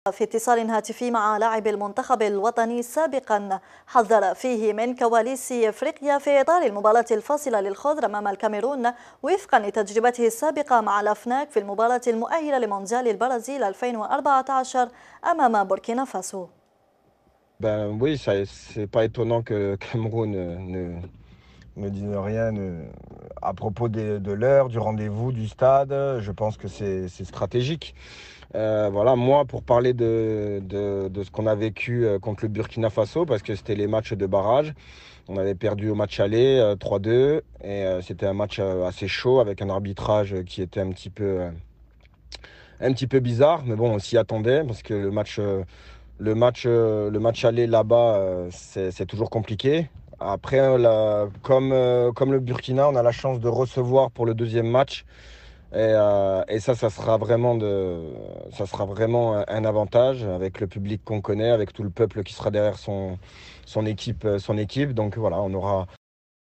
في اتصال هاتفي مع لاعب المنتخب الوطني سابقا حذر فيه من كواليس افريقيا في اطار المباراه الفاصله للخضر امام الكاميرون وفقا لتجربته السابقه مع الافناك في المباراه المؤهله لمونديال البرازيل 2014 امام بوركينا فاسو. Ben oui, c'est pas étonnant que Cameroun ne, dise rien, ne, à propos de, l'heure, du rendez-vous, du stade, je pense que c'est stratégique. Euh, voilà, moi, pour parler de, ce qu'on a vécu euh, contre le Burkina Faso, parce que c'était les matchs de barrage, on avait perdu au match aller 3-2, euh, et c'était un match assez chaud avec un arbitrage qui était un petit peu, un petit peu bizarre, mais bon, on s'y attendait, parce que le match le match, le match aller là-bas, c'est toujours compliqué. Après, euh, la, comme, euh, comme le Burkina, on a la chance de recevoir pour le deuxième match. Et, euh, et ça, ça sera, vraiment de, ça sera vraiment un, avantage avec le public qu'on connaît, avec tout le peuple qui sera derrière son, son, équipe, son équipe. Donc voilà, on aura,